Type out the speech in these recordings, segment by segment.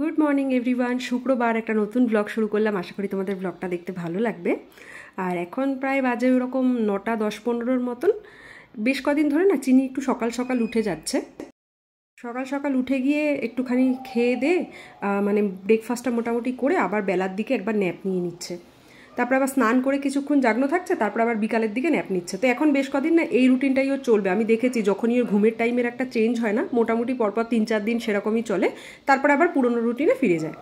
good morning everyone শুক্রবার একটা নতুন ব্লগ শুরু করলাম আশা করি তোমাদের ব্লগটা দেখতে ভালো লাগবে আর এখন প্রায় বাজে ওরকম নটা দশ পনেরোর মতন বেশ কদিন ধরে না চিনি একটু সকাল সকাল উঠে যাচ্ছে সকাল সকাল উঠে গিয়ে একটুখানি খেয়ে দে মানে ব্রেকফাস্টটা মোটামুটি করে আবার বেলার দিকে একবার ন্যাপ নিয়ে নিচ্ছে তারপর আবার স্নান করে কিছুক্ষণ জাগ্ন থাকছে তারপর আবার বিকালের দিকে ন্যাপ নিচ্ছে তো এখন বেশ কদিন না এই রুটিনটাই ওর চলবে আমি দেখেছি যখনই ওর ঘুমের টাইমের একটা চেঞ্জ হয় না মোটামুটি পরপর তিন চার দিন সেরকমই চলে তারপর আবার পুরনো রুটিনে ফিরে যায়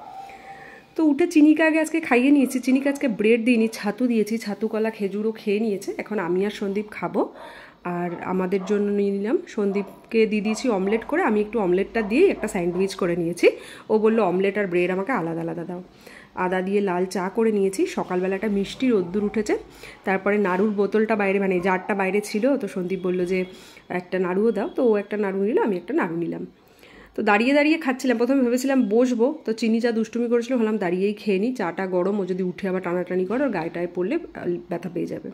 তো উঠে চিনিকে আগে আজকে খাইয়ে নিয়েছি চিনিকে আজকে ব্রেড দিইনি ছাতু দিয়েছি ছাতু কলা খেজুরও খেয়ে নিয়েছে এখন আমি আর সন্দীপ খাবো আর আমাদের জন্য নিয়ে নিলাম সন্দীপকে দিয়ে দিয়েছি অমলেট করে আমি একটু অমলেটটা দিয়ে একটা স্যান্ডউইচ করে নিয়েছি ও বললো অমলেট আর ব্রেড আমাকে আলাদা আলাদা দাও আদা দিয়ে লাল চা করে নিয়েছি সকালবেলাটা মিষ্টি রোদ্দুর উঠেছে তারপরে নাড়ুর বোতলটা বাইরে মানে জারটা বাইরে ছিল তো সন্দীপ বলল যে একটা নাড়ুও দাও তো ও একটা নাড়ু নিল আমি একটা নাড়ু নিলাম তো দাঁড়িয়ে দাঁড়িয়ে খাচ্ছিলাম প্রথমে ভেবেছিলাম বসবো তো চিনি চা দুষ্টুমি করেছিল হলাম দাঁড়িয়েই খেয়ে নিই চাটা গরম ও যদি উঠে আবার টানাটানি করে ওর গায়েটায় পড়লে ব্যথা পেয়ে যাবে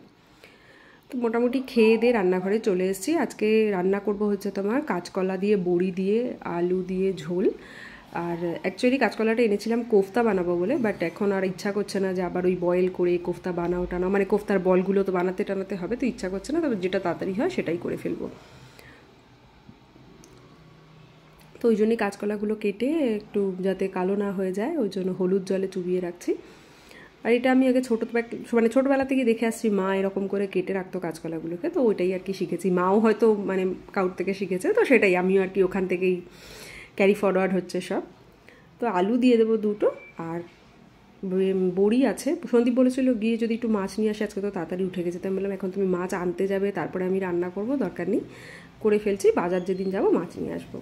তো মোটামুটি খেয়ে দিয়ে রান্নাঘরে চলে এসেছি আজকে রান্না করব হচ্ছে তোমার কাঁচকলা দিয়ে বড়ি দিয়ে আলু দিয়ে ঝোল আর অ্যাকচুয়ালি কাঁচকলাটা এনেছিলাম কোফতা বানাবো বলে বাট এখন আর ইচ্ছা করছে না যে আবার ওই বয়েল করে কোফতা বানাও টানাও মানে কোফতার বলগুলো তো বানাতে টানাতে হবে তো ইচ্ছা করছে না তবে যেটা তাড়াতাড়ি হয় সেটাই করে ফেলবো তো ওই জন্যই কাঁচকলাগুলো কেটে একটু যাতে কালো না হয়ে যায় ওই জন্য হলুদ জলে চুবিয়ে রাখছি আর এটা আমি আগে ছোটো মানে ছোটোবেলা থেকে দেখে আসছি মা এরকম করে কেটে রাখতো কাঁচকলাগুলোকে তো ওইটাই আর কি শিখেছি মাও হয়তো মানে কাউর থেকে শিখেছে তো সেটাই আমিও আর কি ওখান থেকেই ক্যারি ফরওয়ার্ড হচ্ছে সব তো আলু দিয়ে দেবো দুটো আর বড়ি আছে সন্দীপ বলেছিল গিয়ে যদি একটু মাছ নিয়ে আসে আজকে তো তাড়াতাড়ি উঠে গেছে তাই বললাম এখন তুমি মাছ আনতে যাবে তারপরে আমি রান্না করব দরকার নেই করে ফেলছি বাজার যেদিন যাব মাছ নিয়ে আসবো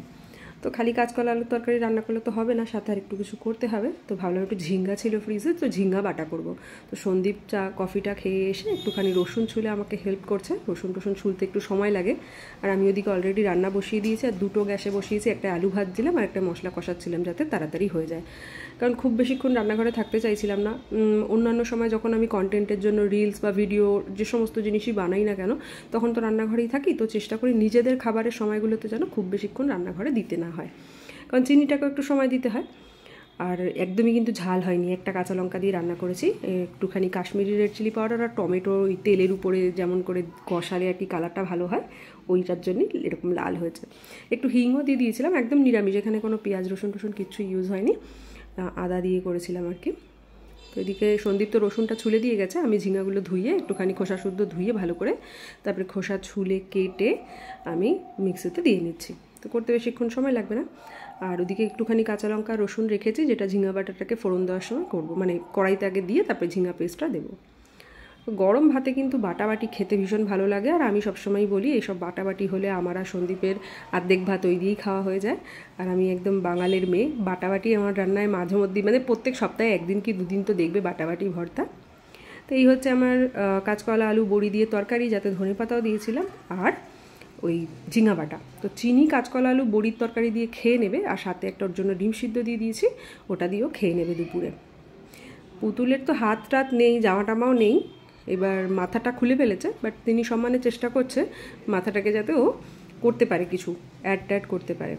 তো খালি কাঁচকলা আলুর তরকারি রান্না করলে তো হবে না সাথে আর একটু কিছু করতে হবে তো ভাবলাম একটু ঝিঙ্গা ছিল ফ্রিজে তো ঝিঙ্গা বাটা করব তো সন্দীপ চা কফিটা খেয়ে এসে একটুখানি রসুন ছুলে আমাকে হেল্প করছে রসুন টসুন ছুলতে একটু সময় লাগে আর আমি ওদিকে অলরেডি রান্না বসিয়ে দিয়েছি আর দুটো গ্যাসে বসিয়েছি একটা আলু ভাত দিলাম আর একটা মশলা কষাচ্ছিলাম যাতে তাড়াতাড়ি হয়ে যায় কারণ খুব বেশিক্ষণ রান্নাঘরে থাকতে চাইছিলাম না অন্যান্য সময় যখন আমি কন্টেন্টের জন্য রিলস বা ভিডিও যে সমস্ত জিনিসই বানাই না কেন তখন তো রান্নাঘরেই থাকি তো চেষ্টা করি নিজেদের খাবারের সময়গুলোতে যেন খুব বেশিক্ষণ রান্নাঘরে দিতে না হয় কারণ চিনিটাকেও একটু সময় দিতে হয় আর একদমই কিন্তু ঝাল হয়নি একটা কাঁচা লঙ্কা দিয়ে রান্না করেছি একটুখানি কাশ্মীরি রেড চিলি পাউডার আর টমেটো ওই তেলের উপরে যেমন করে কষালে আর কি কালারটা ভালো হয় ওইটার জন্যই এরকম লাল হয়েছে একটু হিংও দিয়ে দিয়েছিলাম একদম নিরামিষ এখানে কোনো পেঁয়াজ রসুন টসুন কিচ্ছু ইউজ হয়নি আদা দিয়ে করেছিলাম আর কি তো এদিকে সন্দীপ তো রসুনটা ছুলে দিয়ে গেছে আমি ঝিঙাগুলো ধুয়ে একটুখানি খোসা শুদ্ধ ধুয়ে ভালো করে তারপরে খোসা ছুলে কেটে আমি মিক্সিতে দিয়ে নিচ্ছি তো করতে বেশিক্ষণ সময় লাগবে না আর ওদিকে একটুখানি কাঁচা লঙ্কা রসুন রেখেছি যেটা ঝিঙা বাটাটাকে ফোড়ন দেওয়ার সময় করবো মানে কড়াইতে আগে দিয়ে তারপরে ঝিঙা পেস্টটা দেবো গরম ভাতে কিন্তু বাটাবাটি খেতে ভীষণ ভালো লাগে আর আমি সবসময় বলি এইসব বাটাবাটি হলে আমার আর সন্দীপের আর্ধেক ভাত ওই দিয়েই খাওয়া হয়ে যায় আর আমি একদম বাঙালির মেয়ে বাটাবাটি আমার রান্নায় মাঝে মধ্যে মানে প্রত্যেক সপ্তাহে একদিন কি দুদিন তো দেখবে বাটাবাটি ভর্তা তো এই হচ্ছে আমার কাঁচকলা আলু বড়ি দিয়ে তরকারি যাতে ধনে পাতাও দিয়েছিলাম আর ওই ঝিঙা বাটা তো চিনি কাঁচকলা আলু বড়ির তরকারি দিয়ে খেয়ে নেবে আর সাথে একটা ওর জন্য ডিম সিদ্ধ দিয়ে দিয়েছি ওটা দিয়েও খেয়ে নেবে দুপুরে পুতুলের তো হাত টাত নেই জামা টামাও নেই এবার মাথাটা খুলে ফেলেছে বাট তিনি সম্মানে চেষ্টা করছে মাথাটাকে যাতে ও করতে পারে কিছু অ্যাড ট্যাড করতে পারে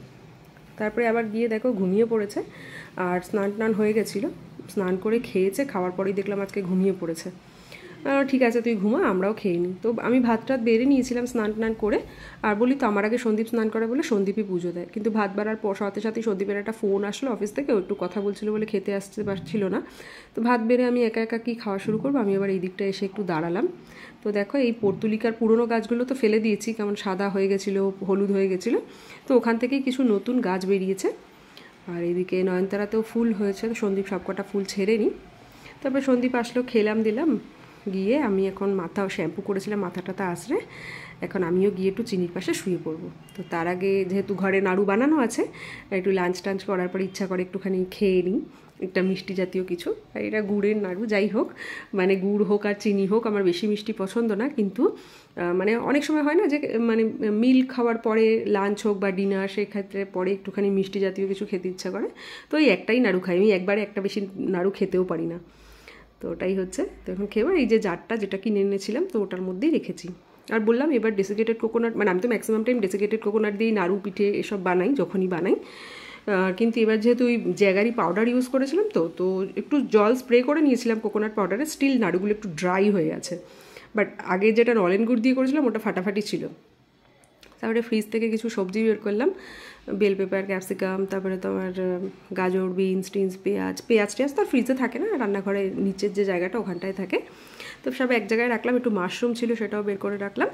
তারপরে আবার গিয়ে দেখো ঘুমিয়ে পড়েছে আর স্নান টান হয়ে গেছিলো স্নান করে খেয়েছে খাওয়ার পরেই দেখলাম আজকে ঘুমিয়ে পড়েছে ঠিক আছে তুই ঘুমা আমরাও খেয়ে নিই তো আমি ভাত টাত বেড়ে নিয়েছিলাম স্নান টান করে আর বলি তো আমার আগে সন্দীপ স্নান করে বলে সন্দীপই পুজো দেয় কিন্তু ভাত বাড়ার পর সাথে সাথেই সন্দীপের একটা ফোন আসলো অফিস থেকে একটু কথা বলছিল বলে খেতে আসতে পারছিল না তো ভাত বেড়ে আমি একা একা কি খাওয়া শুরু করবো আমি আবার এই দিকটা এসে একটু দাঁড়ালাম তো দেখো এই পর্তুলিকার পুরনো গাছগুলো তো ফেলে দিয়েছি কেমন সাদা হয়ে গেছিলো হলুদ হয়ে গেছিলো তো ওখান থেকেই কিছু নতুন গাছ বেরিয়েছে আর এদিকে নয়নতারাতেও ফুল হয়েছে তো সন্দীপ সবকটা ফুল ছেড়ে নিই তারপরে সন্দীপ আসলো খেলাম দিলাম গিয়ে আমি এখন মাথাও শ্যাম্পু করেছিলাম মাথাটাতে আসরে এখন আমিও গিয়ে একটু চিনির পাশে শুয়ে পড়বো তো তার আগে যেহেতু ঘরে নাড়ু বানানো আছে একটু লাঞ্চ টাঞ্চ করার পর ইচ্ছা করে একটুখানি খেয়ে নিই একটা মিষ্টি জাতীয় কিছু আর এটা গুড়ের নাড়ু যাই হোক মানে গুড় হোক আর চিনি হোক আমার বেশি মিষ্টি পছন্দ না কিন্তু মানে অনেক সময় হয় না যে মানে মিল খাওয়ার পরে লাঞ্চ হোক বা ডিনার সেক্ষেত্রে পরে একটুখানি মিষ্টি জাতীয় কিছু খেতে ইচ্ছা করে তো এই একটাই নাড়ু খাই আমি একবারে একটা বেশি নাড়ু খেতেও পারি না তো ওটাই হচ্ছে তো এখন খেয়ে এই যে জারটা যেটা কিনে এনেছিলাম তো ওটার মধ্যেই রেখেছি আর বললাম এবার ডেসিকেটেড কোকোনাট মানে আমি তো ম্যাক্সিমাম টাইম ডেসিকেটেড কোকোনাট দিয়ে নাড়ু পিঠে এসব বানাই যখনই বানাই কিন্তু এবার যেহেতু ওই জ্যাগারি পাউডার ইউজ করেছিলাম তো তো একটু জল স্প্রে করে নিয়েছিলাম কোকোনাট পাউডারে স্টিল নাড়ুগুলো একটু ড্রাই হয়ে আছে বাট আগে যেটা নলেন গুড় দিয়ে করেছিলাম ওটা ফাটাফাটি ছিল তারপরে ফ্রিজ থেকে কিছু সবজি বের করলাম বেল পেপার ক্যাপসিকাম তারপরে তোমার গাজর বিনস টিনস পেঁয়াজ পেঁয়াজ টেয়াজ তো ফ্রিজে থাকে না রান্নাঘরে নিচের যে জায়গাটা ওখানটায় থাকে তো সব এক জায়গায় রাখলাম একটু মাশরুম ছিল সেটাও বের করে রাখলাম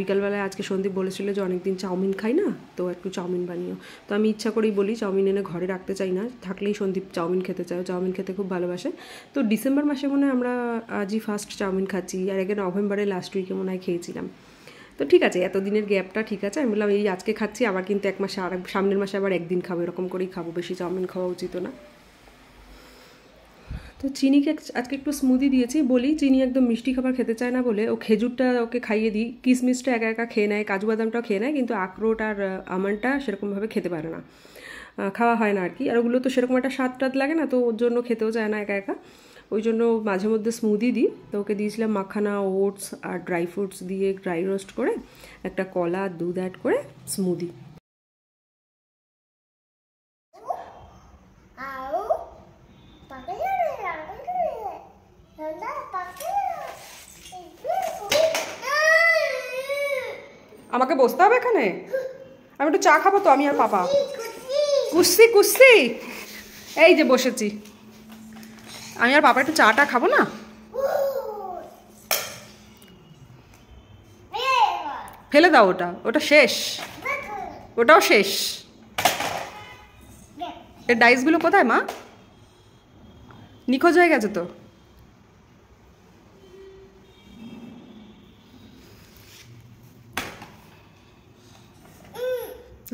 বিকালবেলায় আজকে সন্দীপ বলেছিল যে অনেকদিন চাউমিন খাই না তো একটু চাউমিন বানিও তো আমি ইচ্ছা করেই বলি চাউমিন এনে ঘরে রাখতে চাই না থাকলেই সন্দীপ চাউমিন খেতে চায় চাউমিন খেতে খুব ভালোবাসে তো ডিসেম্বর মাসে মনে হয় আমরা আজই ফার্স্ট চাউমিন খাচ্ছি আর একে নভেম্বরে লাস্ট উইকে মনে হয় খেয়েছিলাম তো ঠিক আছে এতদিনের গ্যাপটা ঠিক আছে আমি বললাম এই আজকে খাচ্ছি আবার কিন্তু এক মাসে আর সামনের মাসে আবার একদিন খাবো এরকম করেই খাবো বেশি চাউমিন খাওয়া উচিত না তো চিনিকে আজকে একটু স্মুদি দিয়েছি বলি চিনি একদম মিষ্টি খাবার খেতে চায় না বলে ও খেজুরটা ওকে খাইয়ে দিই কিশমিশটা একা একা খেয়ে নেয় কাজু বাদামটাও খেয়ে নেয় কিন্তু আখরোট আর আমনটা সেরকমভাবে খেতে পারে না খাওয়া হয় না আর কি আর ওগুলো তো সেরকম একটা স্বাদ টাদ লাগে না তো ওর জন্য খেতেও চায় না একা একা ওই জন্য মাঝে মধ্যে স্মুদি দিই তো ওকে দিয়েছিলাম মাখানা ওটস আর ড্রাই ফ্রুটস দিয়ে ড্রাই রোস্ট করে একটা কলা দুধ অ্যাড করে স্মুদি আমাকে বসতে হবে এখানে আমি একটু চা খাবো তো আমি আর পাপা কুস্তি কুস্তি এই যে বসেছি আমি আর বাবা একটু চাটা খাবো না ফেলে দাও ওটা ওটা শেষ ওটাও শেষ এর ডাইসগুলো কোথায় মা নিখোঁজ হয়ে গেছে তো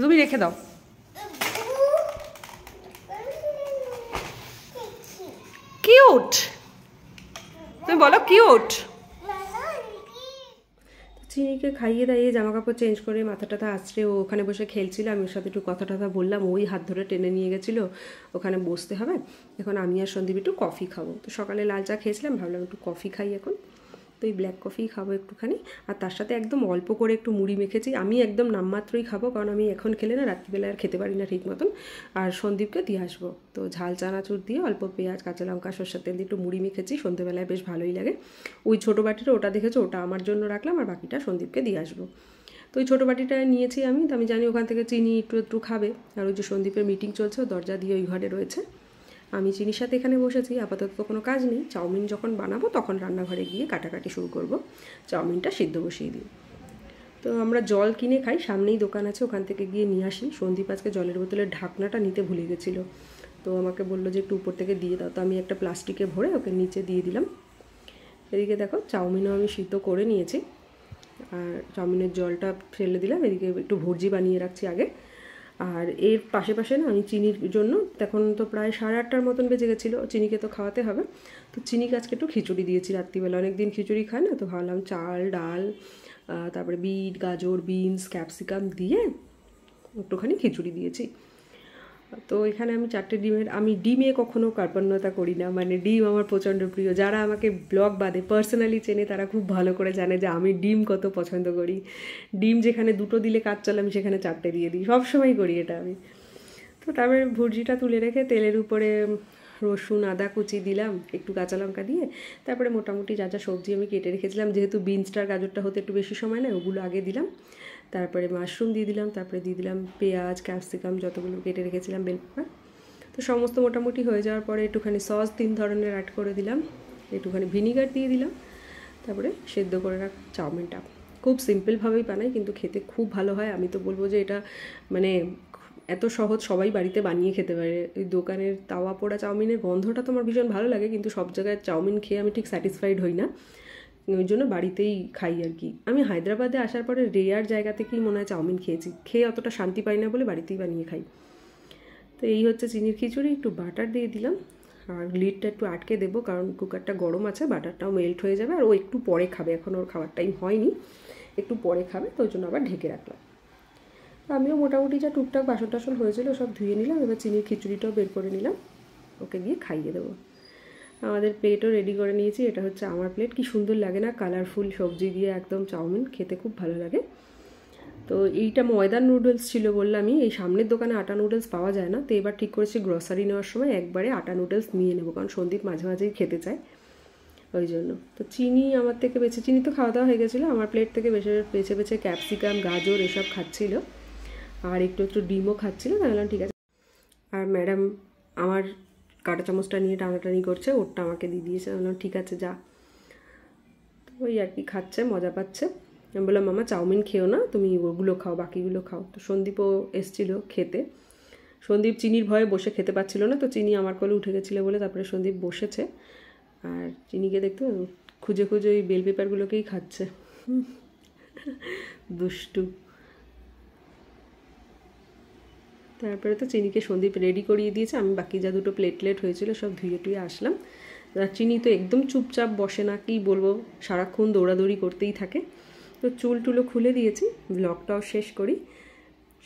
তুমি রেখে দাও কিউট তুমি বলো কিউট চিনিকে খাইয়ে দাইয়ে জামা কাপড় চেঞ্জ করে টাথা আছড়ে ও ওখানে বসে খেলছিল আমি ওর সাথে একটু কথা টথা বললাম ওই হাত ধরে টেনে নিয়ে গেছিলো ওখানে বসতে হবে এখন আমি আর সন্দীপ একটু কফি খাবো তো সকালে লাল চা খেয়েছিলাম ভাবলাম একটু কফি খাই এখন তো এই ব্ল্যাক কফি খাবো একটুখানি আর তার সাথে একদম অল্প করে একটু মুড়ি মেখেছি আমি একদম নামমাত্রই খাবো কারণ আমি এখন খেলে না রাত্রিবেলা আর খেতে পারি না ঠিক মতন আর সন্দীপকে দিয়ে আসবো তো ঝাল চানাচুর দিয়ে অল্প পেঁয়াজ কাঁচা লঙ্কা সর্ষের তেল দিয়ে একটু মুড়ি মেখেছি সন্ধ্যেবেলায় বেশ ভালোই লাগে ওই ছোটো বাটিটা ওটা দেখেছো ওটা আমার জন্য রাখলাম আর বাকিটা সন্দীপকে দিয়ে আসবো তো ওই ছোটো বাটিটা নিয়েছি আমি তো আমি জানি ওখান থেকে চিনি একটু একটু খাবে আর ওই যে সন্দীপের মিটিং চলছে দরজা দিয়ে ওই ঘরে রয়েছে আমি চিনির সাথে এখানে বসেছি আপাতত কোনো কাজ নেই চাউমিন যখন বানাবো তখন রান্নাঘরে গিয়ে কাটাকাটি শুরু করব চাউমিনটা সিদ্ধ বসিয়ে দিই তো আমরা জল কিনে খাই সামনেই দোকান আছে ওখান থেকে গিয়ে নিয়ে আসি সন্দীপ আজকে জলের বোতলের ঢাকনাটা নিতে ভুলে গেছিলো তো আমাকে বললো যে একটু উপর থেকে দিয়ে দাও তো আমি একটা প্লাস্টিকে ভরে ওকে নিচে দিয়ে দিলাম এদিকে দেখো চাউমিনও আমি সিদ্ধ করে নিয়েছি আর চাউমিনের জলটা ফেলে দিলাম এদিকে একটু ভর্জি বানিয়ে রাখছি আগে আর এর পাশে পাশে না আমি চিনির জন্য তখন তো প্রায় সাড়ে আটটার মতন বেজে গেছিলো চিনিকে তো খাওয়াতে হবে তো চিনি আজকে একটু খিচুড়ি দিয়েছি রাত্রিবেলা অনেক দিন খিচুড়ি খায় না তো ভাবলাম চাল ডাল তারপরে বিট গাজর বিনস ক্যাপসিকাম দিয়ে একটুখানি খিচুড়ি দিয়েছি তো এখানে আমি চারটে ডিমের আমি ডিমে কখনো কার্পণ্যতা করি না মানে ডিম আমার প্রচণ্ড প্রিয় যারা আমাকে ব্লগ বাদে পার্সোনালি চেনে তারা খুব ভালো করে জানে যে আমি ডিম কত পছন্দ করি ডিম যেখানে দুটো দিলে কাজ চলে আমি সেখানে চারটে দিয়ে দিই সবসময় করি এটা আমি তো তারপরে ভুর্জিটা তুলে রেখে তেলের উপরে রসুন আদা কুচি দিলাম একটু কাঁচা লঙ্কা দিয়ে তারপরে মোটামুটি যা যা সবজি আমি কেটে রেখেছিলাম যেহেতু বিনসটার গাজরটা হতে একটু বেশি সময় নেয় ওগুলো আগে দিলাম তারপরে মাশরুম দিয়ে দিলাম তারপরে দিয়ে দিলাম পেঁয়াজ ক্যাপসিকাম যতগুলো কেটে রেখেছিলাম বেল পেপার তো সমস্ত মোটামুটি হয়ে যাওয়ার পরে একটুখানি সস তিন ধরনের অ্যাড করে দিলাম একটুখানি ভিনিগার দিয়ে দিলাম তারপরে সেদ্ধ করে রাখ চাউমিনটা খুব সিম্পলভাবেই বানাই কিন্তু খেতে খুব ভালো হয় আমি তো বলবো যে এটা মানে এত সহজ সবাই বাড়িতে বানিয়ে খেতে পারে ওই দোকানের তাওয়া পোড়া চাউমিনের গন্ধটা তো আমার ভীষণ ভালো লাগে কিন্তু সব জায়গায় চাউমিন খেয়ে আমি ঠিক স্যাটিসফাইড হই না ওই জন্য বাড়িতেই খাই আর কি আমি হায়দ্রাবাদে আসার পরে রেয়ার জায়গা থেকেই মনে হয় চাউমিন খেয়েছি খেয়ে অতটা শান্তি পাই না বলে বাড়িতেই বানিয়ে খাই তো এই হচ্ছে চিনির খিচুড়ি একটু বাটার দিয়ে দিলাম আর লিডটা একটু আটকে দেবো কারণ কুকারটা গরম আছে বাটারটাও মেল্ট হয়ে যাবে আর ও একটু পরে খাবে এখন ওর খাবার টাইম হয়নি একটু পরে খাবে তো ওই জন্য আবার ঢেকে রাখলাম আমিও মোটামুটি যা টুকটাক বাসন টাসন হয়েছিল সব ধুয়ে নিলাম এবার চিনির খিচুড়িটাও বের করে নিলাম ওকে গিয়ে খাইয়ে দেবো আমাদের প্লেটও রেডি করে নিয়েছি এটা হচ্ছে আমার প্লেট কি সুন্দর লাগে না কালারফুল সবজি দিয়ে একদম চাউমিন খেতে খুব ভালো লাগে তো এইটা ময়দা নুডলস ছিল বললামই এই সামনের দোকানে আটা নুডলস পাওয়া যায় না তো এবার ঠিক করেছি গ্রসারি নেওয়ার সময় একবারে আটা নুডলস নিয়ে নেবো কারণ সন্দীপ মাঝে মাঝেই খেতে চায় ওই জন্য তো চিনি আমার থেকে বেছে চিনি তো খাওয়া দাওয়া হয়ে গেছিলো আমার প্লেট থেকে বেছে বেছে বেছে ক্যাপসিকাম গাজর এসব খাচ্ছিল আর একটু একটু ডিমও খাচ্ছিল তাহলে ঠিক আছে আর ম্যাডাম আমার কাঁটা চামচটা নিয়ে টানাটানি করছে ওরটা আমাকে দিয়ে দিয়েছে বললাম ঠিক আছে যা তো ওই আর কি খাচ্ছে মজা পাচ্ছে আমি বললাম মামা চাউমিন খেও না তুমি ওগুলো খাও বাকিগুলো খাও তো সন্দীপও এসেছিলো খেতে সন্দীপ চিনির ভয়ে বসে খেতে পাচ্ছিল না তো চিনি আমার কলে উঠে গেছিলো বলে তারপরে সন্দীপ বসেছে আর চিনিকে দেখতে খুঁজে খুঁজে ওই বেল পেপারগুলোকেই খাচ্ছে দুষ্টু তারপরে তো চিনিকে সন্দীপ রেডি করিয়ে দিয়েছে আমি বাকি যা দুটো প্লেটলেট হয়েছিল সব ধুয়ে টুয়ে আসলাম চিনি তো একদম চুপচাপ বসে না কি বলবো সারাক্ষণ দৌড়াদৌড়ি করতেই থাকে তো চুল টুলো খুলে দিয়েছি ব্লগটাও শেষ করি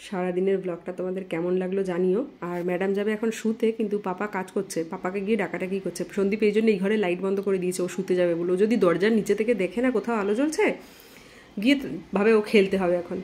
সারাদিনের ব্লগটা তোমাদের কেমন লাগলো জানিও আর ম্যাডাম যাবে এখন শুতে কিন্তু পাপা কাজ করছে পাপাকে গিয়ে ডাকাটাকি করছে সন্দীপ এই জন্য এই ঘরে লাইট বন্ধ করে দিয়েছে ও শুতে যাবে বলো যদি দরজার নিচে থেকে দেখে না কোথাও আলো জ্বলছে গিয়ে ভাবে ও খেলতে হবে এখন